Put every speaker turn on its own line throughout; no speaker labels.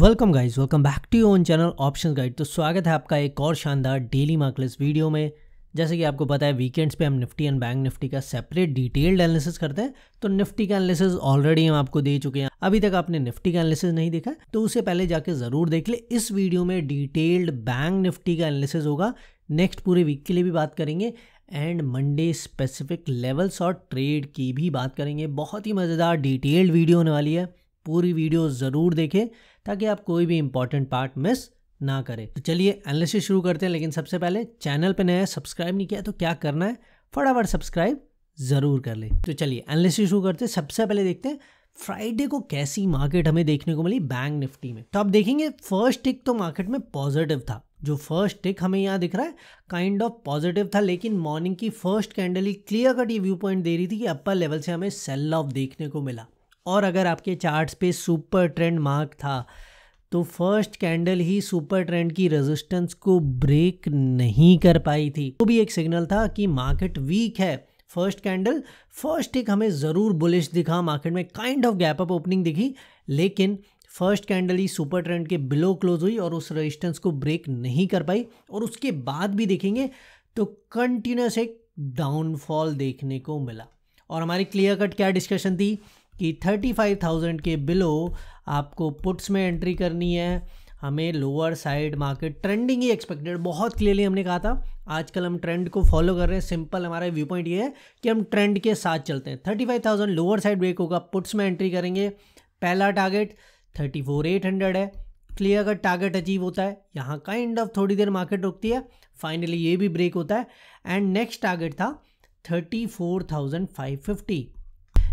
welcome guys welcome back to own channel option guide तो स्वागत है आपका एक और शानदार डेली मार्कलेस वीडियो में जैसे कि आपको पता है वीकेंड्स पे हम निफ्टी एंड बैंक निफ्टी का सेपरेट डिटेल्ड एनालिसिस करते हैं तो निफ्टी का एनालिसिस ऑलरेडी हम आपको दे चुके हैं अभी तक आपने निफ्टी का एनालिसिस नहीं देखा तो उसे पहले जाके ज़रूर देख ले इस वीडियो में डिटेल्ड बैंक निफ्टी का एनालिसिस होगा नेक्स्ट पूरे वीक के लिए भी बात करेंगे एंड मंडे स्पेसिफिक लेवल्स और ट्रेड की भी बात करेंगे बहुत ही मज़ेदार डिटेल्ड वीडियो होने वाली है पूरी वीडियो ज़रूर देखें ताकि आप कोई भी इंपॉर्टेंट पार्ट मिस ना करें तो चलिए एनालिसिस शुरू करते हैं लेकिन सबसे पहले चैनल पर नया सब्सक्राइब नहीं किया तो क्या करना है फटाफट सब्सक्राइब ज़रूर कर ले तो चलिए एनालिसिस शुरू करते हैं सबसे पहले देखते हैं फ्राइडे को कैसी मार्केट हमें देखने को मिली बैंक निफ्टी में तो आप देखेंगे फर्स्ट टिक तो मार्केट में पॉजिटिव था जो फर्स्ट टिक हमें यहाँ दिख रहा है काइंड ऑफ पॉजिटिव था लेकिन मॉर्निंग की फर्स्ट कैंडल ही क्लियर कट ये व्यू पॉइंट दे रही थी कि अपर लेवल से हमें सेल ऑफ देखने को मिला और अगर आपके चार्ट्स पे सुपर ट्रेंड मार्क था तो फर्स्ट कैंडल ही सुपर ट्रेंड की रेजिस्टेंस को ब्रेक नहीं कर पाई थी वो तो भी एक सिग्नल था कि मार्केट वीक है फर्स्ट कैंडल फर्स्ट एक हमें ज़रूर बुलिश दिखा मार्केट में kind of gap up opening दिखी लेकिन फर्स्ट कैंडल ही सुपर ट्रेंड के बिलो क्लोज हुई और उस रेजिस्टेंस को ब्रेक नहीं कर पाई और उसके बाद भी देखेंगे तो कंटिन्यूस एक डाउनफॉल देखने को मिला और हमारी क्लियर कट क्या डिस्कशन थी कि 35,000 के बिलो आपको पुट्स में एंट्री करनी है हमें लोअर साइड मार्केट ट्रेंडिंग ही एक्सपेक्टेड बहुत क्लियरली हमने कहा था आजकल हम ट्रेंड को फॉलो कर रहे हैं सिंपल हमारा व्यू पॉइंट ये है कि हम ट्रेंड के साथ चलते हैं thirty five thousand lower side break होगा पुट्स में एंट्री करेंगे पहला target thirty four eight hundred है क्लियर का टारगेट अचीव होता है यहाँ काइंड ऑफ थोड़ी देर मार्केट रुकती है फाइनली ये भी ब्रेक होता है एंड नेक्स्ट टारगेट था thirty four thousand five fifty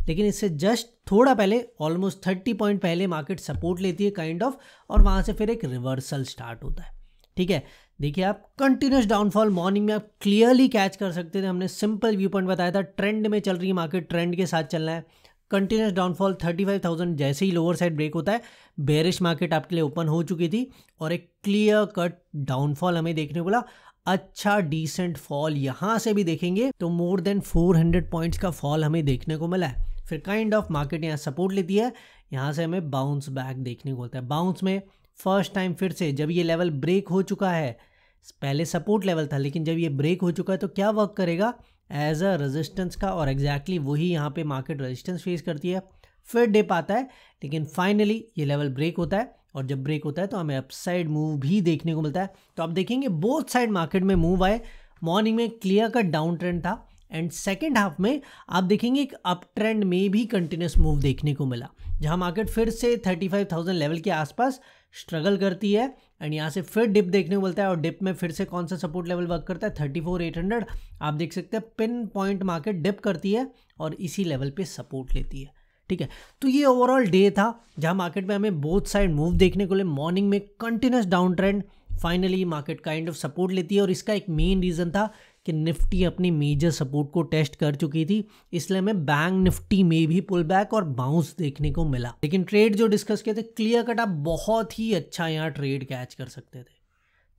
लेकिन इससे जस्ट थोड़ा पहले ऑलमोस्ट थर्टी पॉइंट पहले मार्केट सपोर्ट लेती है काइंड kind ऑफ of, और वहाँ से फिर एक रिवर्सल स्टार्ट होता है ठीक है देखिए आप कंटिन्यूस डाउनफॉल मॉर्निंग में आप क्लियरली कैच कर सकते थे हमने सिंपल व्यू पॉइंट बताया था ट्रेंड में चल रही है मार्केट ट्रेंड के साथ चलना है कंटिन्यूस डाउनफॉल 35,000 जैसे ही लोअर साइड ब्रेक होता है बेरिश मार्केट आपके लिए ओपन हो चुकी थी और एक क्लियर कट डाउनफॉल हमें देखने को मिला अच्छा डिसेंट फॉल यहाँ से भी देखेंगे तो मोर देन 400 पॉइंट्स का फॉल हमें देखने को मिला है फिर काइंड ऑफ मार्केट यहाँ सपोर्ट लेती है यहाँ से हमें बाउंस बैक देखने को मिलता है बाउंस में फर्स्ट टाइम फिर से जब ये लेवल ब्रेक हो चुका है पहले सपोर्ट लेवल था लेकिन जब ये ब्रेक हो चुका है तो क्या वर्क करेगा एज अ रेजिस्टेंस का और एग्जैक्टली exactly वही यहाँ पे मार्केट रेजिस्टेंस फेस करती है फिर डिप आता है लेकिन फाइनली ये लेवल ब्रेक होता है और जब ब्रेक होता है तो हमें अपसाइड मूव भी देखने को मिलता है तो आप देखेंगे बोथ साइड मार्केट में मूव आए मॉर्निंग में क्लियर कट डाउन ट्रेंड था एंड सेकेंड हाफ में आप देखेंगे एक अप ट्रेंड में भी कंटिन्यूस मूव देखने को मिला जहां मार्केट फिर से 35,000 लेवल के आसपास स्ट्रगल करती है एंड यहाँ से फिर डिप देखने को मिलता है और डिप में फिर से कौन सा सपोर्ट लेवल वर्क करता है थर्टी फोर एट हंड्रेड आप देख सकते हैं पिन पॉइंट मार्केट डिप करती है और इसी लेवल पर सपोर्ट लेती है ठीक है तो ये ओवरऑल डे था जहाँ मार्केट में हमें बोथ साइड मूव देखने को मिले मॉर्निंग में continuous down trend finally market kind of support लेती है और इसका एक मेन रीज़न था कि निफ्टी अपनी मेजर सपोर्ट को टेस्ट कर चुकी थी इसलिए हमें बैंक निफ्टी में भी पुल बैक और बाउंस देखने को मिला लेकिन ट्रेड जो डिस्कस किए थे क्लियर कट आप बहुत ही अच्छा यहाँ ट्रेड कैच कर सकते थे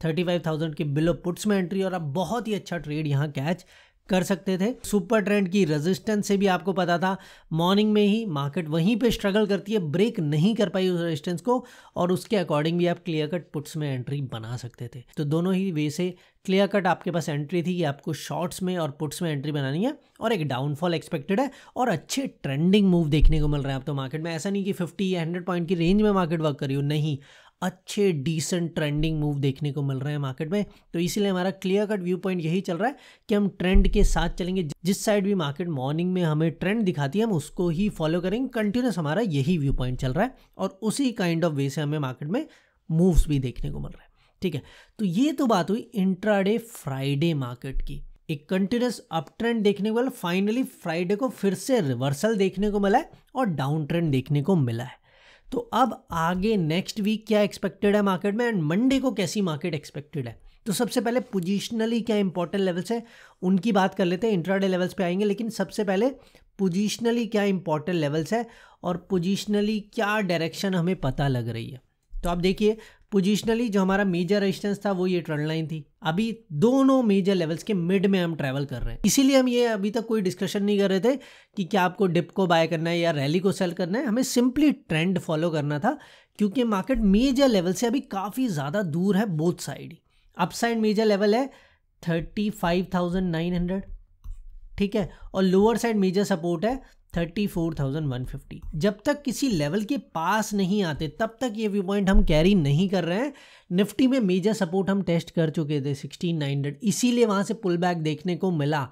थर्टी फाइव थाउजेंड के बिलो पुट्स में एंट्री और आप बहुत ही अच्छा ट्रेड यहाँ कैच कर सकते थे सुपर ट्रेंड की रेजिस्टेंस से भी आपको पता था मॉर्निंग में ही मार्केट वहीं पे स्ट्रगल करती है ब्रेक नहीं कर पाई उस रेजिस्टेंस को और उसके अकॉर्डिंग भी आप क्लियर कट पुट्स में एंट्री बना सकते थे तो दोनों ही वे से क्लियर कट आपके पास एंट्री थी कि आपको शॉर्ट्स में और पुट्स में एंट्री बनानी है और एक डाउनफॉल एक्सपेक्टेड है और अच्छे ट्रेंडिंग मूव देखने को मिल रहा है आप तो मार्केट में ऐसा नहीं कि 50 या 100 पॉइंट की रेंज में मार्केट वर्क करी हो नहीं अच्छे डिसेंट ट्रेंडिंग मूव देखने को मिल रहे हैं मार्केट में तो इसीलिए हमारा क्लियर कट व्यू पॉइंट यही चल रहा है कि हम ट्रेंड के साथ चलेंगे जिस साइड भी मार्केट मॉर्निंग में हमें ट्रेंड दिखाती है हम उसको ही फॉलो करेंगे कंटिन्यूस हमारा यही व्यू पॉइंट चल रहा है और उसी काइंड ऑफ वे से हमें मार्केट में मूव्स भी देखने को मिल रहा है ठीक है तो ये तो बात हुई इंट्राडे फ्राइडे मार्केट की एक कंटिन्यूस अप ट्रेंड देखने को मिला फाइनली फ्राइडे को फिर से रिवर्सल देखने को मिला है और डाउन ट्रेंड देखने को मिला है तो अब आगे नेक्स्ट वीक क्या एक्सपेक्टेड है मार्केट में एंड मंडे को कैसी मार्केट एक्सपेक्टेड है तो सबसे पहले पोजिशनली क्या इंपॉर्टेंट लेवल्स है उनकी बात कर लेते हैं इंट्राडे लेवल्स पे आएंगे लेकिन सबसे पहले पोजिशनली क्या इंपॉर्टेंट लेवल्स है और पोजिशनली क्या डायरेक्शन हमें पता लग रही है तो आप देखिए पोजिशनली जो हमारा मेजर रेजिस्टेंस था वो ये ट्रेंड लाइन थी अभी दोनों मेजर लेवल्स के मिड में हम ट्रैवल कर रहे हैं इसीलिए हम ये अभी तक कोई डिस्कशन नहीं कर रहे थे कि क्या आपको डिप को बाय करना है या रैली को सेल करना है हमें सिंपली ट्रेंड फॉलो करना था क्योंकि मार्केट मेजर लेवल से अभी काफ़ी ज़्यादा दूर है both side up side major level है thirty five thousand nine hundred ठीक है और लोअर साइड मेजर सपोर्ट है 34,150 जब तक किसी लेवल के पास नहीं आते तब तक ये व्यू पॉइंट हम कैरी नहीं कर रहे हैं निफ्टी में मेजर सपोर्ट हम टेस्ट कर चुके थे 16,900 इसीलिए वहाँ से पुल बैक देखने को मिला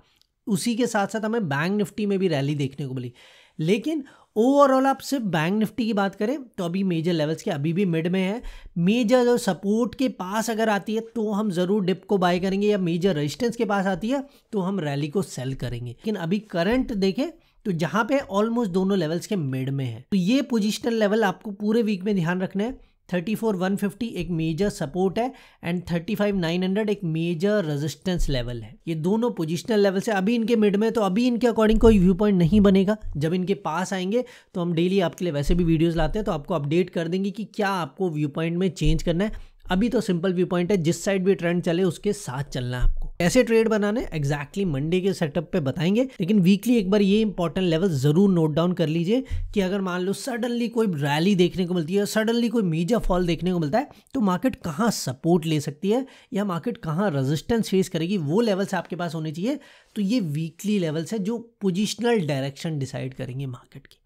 उसी के साथ साथ हमें बैंक निफ्टी में भी रैली देखने को मिली लेकिन ओवरऑल आप सिर्फ बैंक निफ्टी की बात करें तो अभी मेजर लेवल्स के अभी भी मिड में है मेजर जो सपोर्ट के पास अगर आती है तो हम ज़रूर डिप को बाय करेंगे या मेजर रेजिस्टेंस के पास आती है तो हम रैली को सेल करेंगे लेकिन अभी करंट देखें तो जहां पे ऑलमोस्ट दोनों लेवल्स के मिड में है तो ये पोजिशनल लेवल आपको पूरे वीक में ध्यान रखना है थर्टी फोर वन फिफ्टी एक मेजर सपोर्ट है and thirty five nine hundred एक मेजर रेजिस्टेंस लेवल है ये दोनों पोजिशनल लेवल से अभी इनके मिड में तो अभी इनके अकॉर्डिंग कोई व्यू पॉइंट नहीं बनेगा जब इनके पास आएंगे तो हम डेली आपके लिए वैसे भी वीडियोस लाते हैं तो आपको अपडेट कर देंगे कि क्या आपको व्यू पॉइंट में चेंज करना है अभी तो सिंपल व्यू पॉइंट है जिस साइड भी ट्रेंड चले उसके साथ चलना है आपको ऐसे ट्रेड बनाने एग्जैक्टली मंडे के सेटअप पे बताएंगे लेकिन वीकली एक बार ये इंपॉर्टेंट लेवल जरूर नोट डाउन कर लीजिए कि अगर मान लो सडनली कोई रैली देखने को मिलती है सडनली कोई मीजा फॉल देखने को मिलता है तो मार्केट कहाँ सपोर्ट ले सकती है या मार्केट कहाँ रजिस्टेंस फेस करेगी वो लेवल्स आपके पास होने चाहिए तो ये वीकली लेवल्स है जो पोजिशनल डायरेक्शन डिसाइड करेंगे मार्केट की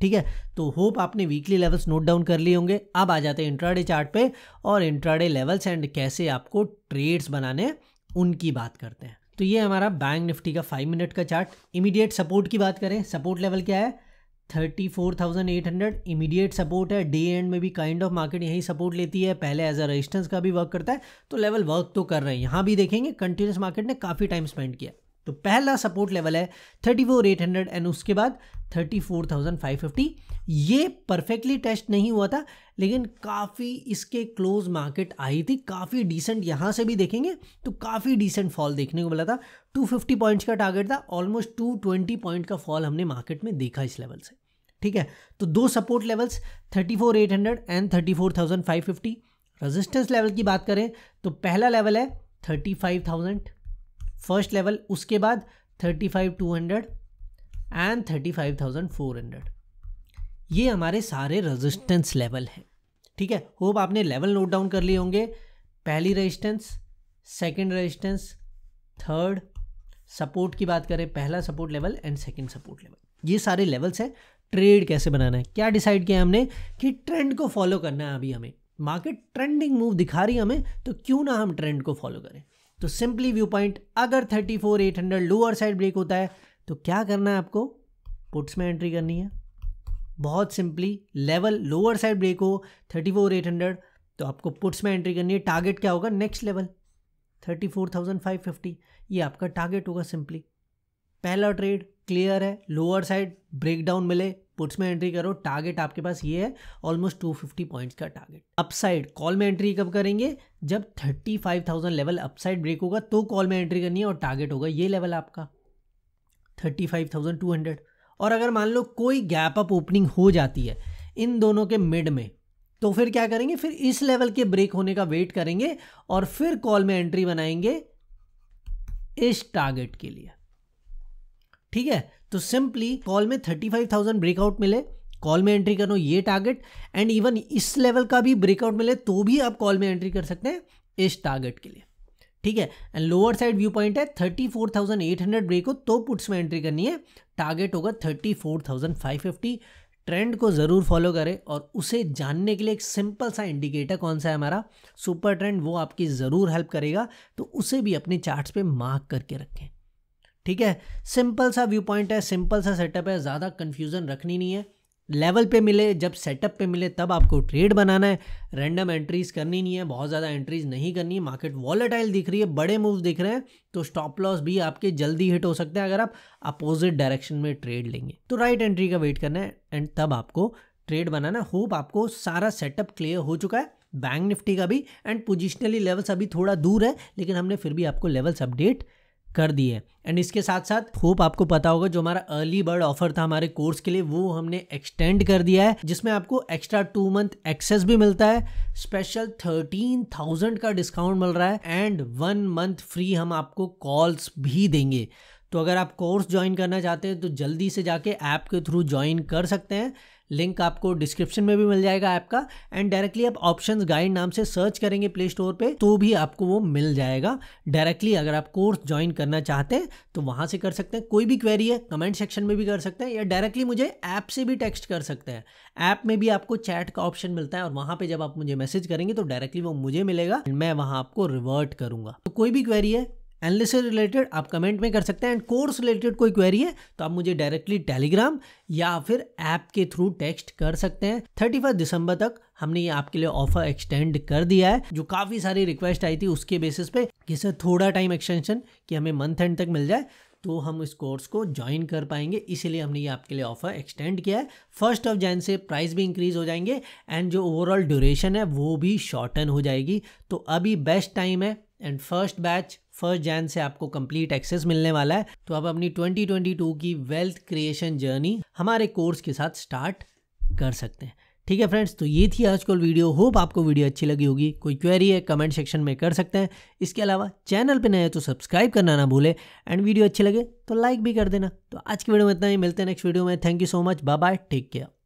ठीक है तो होप आपने वीकली लेवल्स नोट डाउन कर लिए होंगे अब आ जाते हैं इंट्राडे चार्ट पे और इंट्राडे लेवल्स एंड कैसे आपको ट्रेड्स बनाने उनकी बात करते हैं तो ये हमारा बैंक निफ्टी का फाइव मिनट का चार्ट इमीडिएट सपोर्ट की बात करें सपोर्ट लेवल क्या है thirty four thousand eight hundred immediate support है डे एंड में भी काइंड ऑफ मार्केट यही सपोर्ट लेती है पहले एज अ रजिस्टेंस का भी वर्क करता है तो लेवल वर्क तो कर रहे हैं यहाँ भी देखेंगे कंटिन्यूस मार्केट ने काफ़ी टाइम स्पेंड किया तो पहला सपोर्ट लेवल है thirty four eight hundred and उसके बाद thirty four thousand five fifty ये परफेक्टली टेस्ट नहीं हुआ था लेकिन काफ़ी इसके क्लोज मार्केट आई थी काफ़ी डिसेंट यहाँ से भी देखेंगे तो काफ़ी डिसेंट फॉल देखने को मिला था टू फिफ्टी पॉइंट्स का टारगेट था ऑलमोस्ट टू ट्वेंटी पॉइंट का फॉल हमने मार्केट में देखा इस लेवल से ठीक है तो दो support levels thirty four eight hundred and thirty four thousand five fifty resistance level की बात करें तो पहला लेवल है thirty five thousand first level उसके बाद thirty five two hundred and thirty five thousand four hundred ये हमारे सारे रेजिस्टेंस लेवल हैं ठीक है होप आपने लेवल नोट डाउन कर लिए होंगे पहली resistance second resistance third support की बात करें पहला support level and second support level ये सारे लेवल्स हैं ट्रेड कैसे बनाना है क्या डिसाइड किया हमने कि ट्रेंड को फॉलो करना है अभी हमें मार्केट ट्रेंडिंग मूव दिखा रही है हमें तो क्यों ना हम ट्रेंड को फॉलो करें तो सिंपली व्यू पॉइंट अगर thirty four eight hundred lower side break होता है तो क्या करना है आपको पुट्स में एंट्री करनी है बहुत simply level lower side break हो थर्टी फोर एट हंड्रेड तो आपको पुट्स में एंट्री करनी है टारगेट क्या होगा next level thirty four thousand five fifty ये आपका टारगेट होगा सिंपली पहला ट्रेड क्लियर है लोअर साइड ब्रेकडाउन मिले पुट्स में एंट्री करो टारगेट आपके पास ये है ऑलमोस्ट 250 पॉइंट्स का टारगेट अपसाइड कॉल में एंट्री कब करेंगे जब 35,000 लेवल अपसाइड ब्रेक होगा तो कॉल में एंट्री करनी है और टारगेट होगा ये लेवल आपका 35,200 और अगर मान लो कोई गैप अप ओपनिंग हो जाती है इन दोनों के मिड में तो फिर क्या करेंगे फिर इस लेवल के ब्रेक होने का वेट करेंगे और फिर कॉल में एंट्री बनाएंगे इस टारगेट के लिए ठीक है तो सिंपली कॉल में थर्टी फाइव थाउजेंड ब्रेकआउट मिले कॉल में एंट्री करो ये टारगेट एंड इवन इस लेवल का भी ब्रेकआउट मिले तो भी आप कॉल में एंट्री कर सकते हैं इस टारगेट के लिए ठीक है and lower side view point है thirty four thousand eight hundred break हो तो पुट्स में एंट्री करनी है टारगेट होगा thirty four thousand five fifty trend को ज़रूर फॉलो करें और उसे जानने के लिए एक सिंपल सा इंडिकेटर कौन सा है हमारा सुपर ट्रेंड वो आपकी ज़रूर हेल्प करेगा तो उसे भी अपने चार्ट्स पे मार्क करके रखें ठीक है सिंपल सा व्यू पॉइंट है सिंपल सा सेटअप है ज़्यादा कन्फ्यूज़न रखनी नहीं है लेवल पे मिले जब सेटअप पे मिले तब आपको ट्रेड बनाना है रैंडम एंट्रीज करनी नहीं है बहुत ज़्यादा एंट्रीज नहीं करनी है मार्केट वॉलेटाइल दिख रही है बड़े मूव दिख रहे हैं तो स्टॉप लॉस भी आपके जल्दी हिट हो सकते हैं अगर आप अपोजिट डायरेक्शन में ट्रेड लेंगे तो राइट एंट्री का वेट करना है एंड तब आपको ट्रेड बनाना होप आपको सारा सेटअप क्लियर हो चुका है बैंक निफ्टी का भी एंड पोजिशनली लेवल्स अभी थोड़ा दूर है लेकिन हमने फिर भी आपको लेवल्स अपडेट कर दी है एंड इसके साथ साथ होप आपको पता होगा जो हमारा अर्ली बर्ड ऑफर था हमारे कोर्स के लिए वो हमने एक्सटेंड कर दिया है जिसमें आपको एक्स्ट्रा टू मंथ एक्सेस भी मिलता है स्पेशल थर्टीन थाउजेंड का डिस्काउंट मिल रहा है एंड वन मंथ फ्री हम आपको कॉल्स भी देंगे तो अगर आप कोर्स ज्वाइन करना चाहते हैं तो जल्दी से जाके ऐप के थ्रू ज्वाइन कर सकते हैं लिंक आपको डिस्क्रिप्शन में भी मिल जाएगा ऐप का एंड डायरेक्टली आप ऑप्शन गाइड नाम से सर्च करेंगे प्ले स्टोर पर तो भी आपको वो मिल जाएगा डायरेक्टली अगर आप कोर्स ज्वाइन करना चाहते हैं तो वहाँ से कर सकते हैं कोई भी क्वेरी है कमेंट सेक्शन में भी कर सकते हैं या डायरेक्टली मुझे ऐप से भी टेक्स्ट कर सकते हैं ऐप में भी आपको चैट का ऑप्शन मिलता है और वहाँ पर जब आप मुझे मैसेज करेंगे तो डायरेक्टली वो मुझे मिलेगा मैं वहाँ आपको रिवर्ट करूँगा तो कोई भी क्वेरी है एनलिस रिलेटेड आप कमेंट में कर सकते हैं एंड कोर्स रिलेटेड कोई क्वेरी है तो आप मुझे डायरेक्टली टेलीग्राम या फिर ऐप के थ्रू टेक्स्ट कर सकते हैं थर्टी फर्स्ट दिसंबर तक हमने ये आपके लिए ऑफर एक्सटेंड कर दिया है जो काफ़ी सारी रिक्वेस्ट आई थी उसके बेसिस पे कि सर थोड़ा टाइम एक्सटेंशन कि हमें मंथ एंड तक मिल जाए तो हम इस कोर्स को ज्वाइन कर पाएंगे इसीलिए हमने ये आपके लिए ऑफर एक्सटेंड किया है फर्स्ट ऑफ जैन से प्राइस भी इंक्रीज हो जाएंगे एंड जो ओवरऑल ड्यूरेशन है वो भी शॉर्टन हो जाएगी तो अभी बेस्ट टाइम है and first batch first June से आपको कंप्लीट एक्सेस मिलने वाला है तो आप अपनी 2022 की वेल्थ क्रिएशन जर्नी हमारे कोर्स के साथ स्टार्ट कर सकते हैं ठीक है फ्रेंड्स तो ये थी आजकल वीडियो होप आपको वीडियो अच्छी लगी होगी कोई क्वेरी है कमेंट सेक्शन में कर सकते हैं इसके अलावा चैनल पे नए हैं तो सब्सक्राइब करना ना भूले एंड वीडियो अच्छी लगे तो लाइक भी कर देना तो आज की वीडियो में इतना ही मिलते हैं नेक्स्ट वीडियो में thank you so much bye bye take care